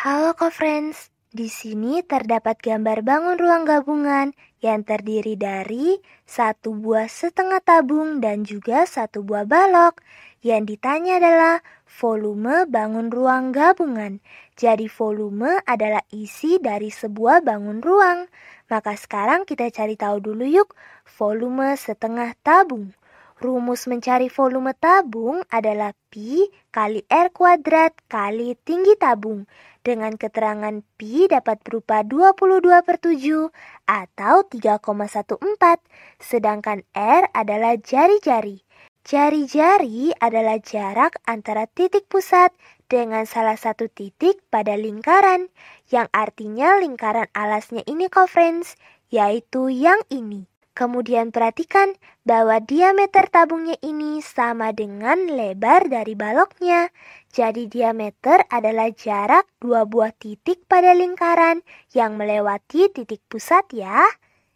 Halo co-friends, di sini terdapat gambar bangun ruang gabungan yang terdiri dari satu buah setengah tabung dan juga satu buah balok. Yang ditanya adalah volume bangun ruang gabungan. Jadi volume adalah isi dari sebuah bangun ruang. Maka sekarang kita cari tahu dulu yuk volume setengah tabung. Rumus mencari volume tabung adalah P kali R kuadrat kali tinggi tabung dengan keterangan P dapat berupa 22 per 7 atau 3,14 sedangkan R adalah jari-jari. Jari-jari adalah jarak antara titik pusat dengan salah satu titik pada lingkaran yang artinya lingkaran alasnya ini conference yaitu yang ini. Kemudian perhatikan bahwa diameter tabungnya ini sama dengan lebar dari baloknya. Jadi diameter adalah jarak dua buah titik pada lingkaran yang melewati titik pusat ya.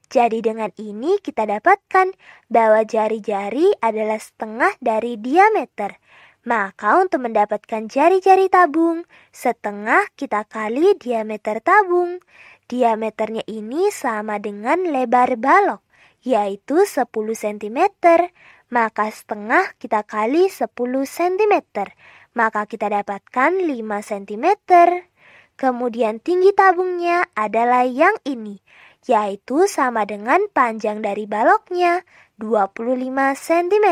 Jadi dengan ini kita dapatkan bahwa jari-jari adalah setengah dari diameter. Maka untuk mendapatkan jari-jari tabung, setengah kita kali diameter tabung. Diameternya ini sama dengan lebar balok yaitu 10 cm. Maka setengah kita kali 10 cm, maka kita dapatkan 5 cm. Kemudian tinggi tabungnya adalah yang ini, yaitu sama dengan panjang dari baloknya, 25 cm.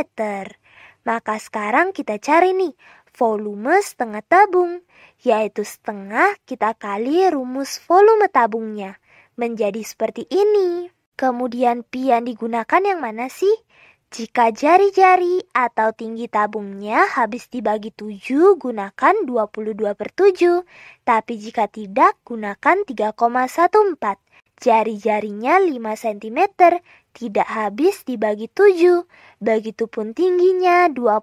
Maka sekarang kita cari nih, volume setengah tabung, yaitu setengah kita kali rumus volume tabungnya, menjadi seperti ini. Kemudian yang digunakan yang mana sih? Jika jari-jari atau tinggi tabungnya habis dibagi 7, gunakan 22 per 7. Tapi jika tidak, gunakan 3,14. Jari-jarinya 5 cm, tidak habis dibagi 7. Begitupun tingginya 25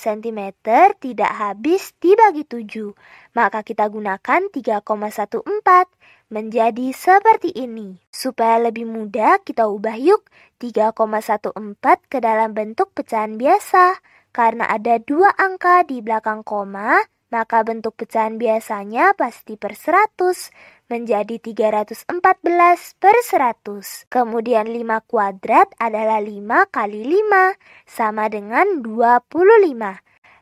cm, tidak habis dibagi 7. Maka kita gunakan 3,14 menjadi seperti ini. Supaya lebih mudah, kita ubah yuk 3,14 ke dalam bentuk pecahan biasa. Karena ada dua angka di belakang koma, maka bentuk pecahan biasanya pasti per 100 menjadi 314 per 100. Kemudian 5 kuadrat adalah 5 kali 5 sama dengan 25.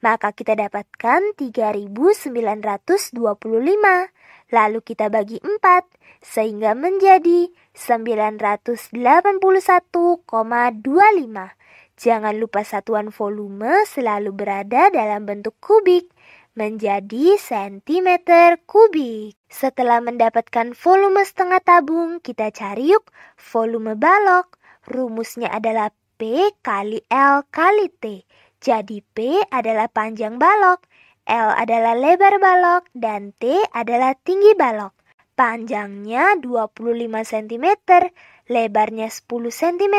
maka kita dapatkan 3925. Lalu kita bagi 4 sehingga menjadi 981,25. Jangan lupa satuan volume selalu berada dalam bentuk kubik menjadi sentimeter kubik. Setelah mendapatkan volume setengah tabung, kita cari yuk volume balok. Rumusnya adalah P kali L kali T. Jadi P adalah panjang balok, L adalah lebar balok, dan T adalah tinggi balok. Panjangnya 25 cm, lebarnya 10 cm,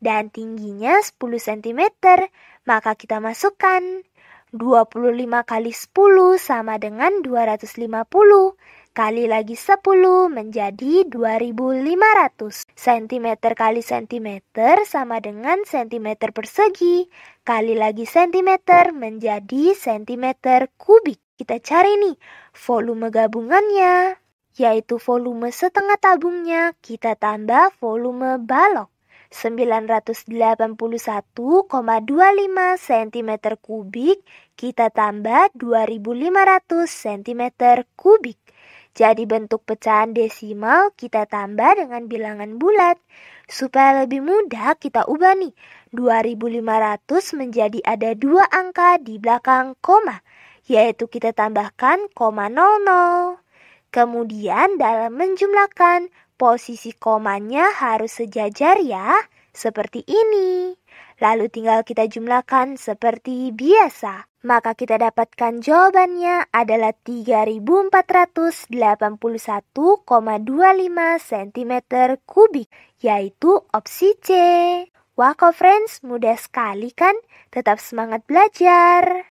dan tingginya 10 cm. Maka kita masukkan 25 kali 10 sama dengan 250 kali lagi 10 menjadi 2500. cm kali cm sama dengan cm persegi kali lagi cm menjadi cm kubik. Kita cari nih volume gabungannya yaitu volume setengah tabungnya kita tambah volume balok 981,25 cm kubik kita tambah 2500 cm kubik. Jadi bentuk pecahan desimal kita tambah dengan bilangan bulat. Supaya lebih mudah kita ubah nih 2500 menjadi ada dua angka di belakang koma yaitu kita tambahkan koma 00. Kemudian dalam menjumlahkan posisi komanya harus sejajar ya seperti ini. Lalu tinggal kita jumlahkan seperti biasa maka kita dapatkan jawabannya adalah 3481,25 cm kubik, yaitu opsi C. Wah, friends, mudah sekali kan? Tetap semangat belajar!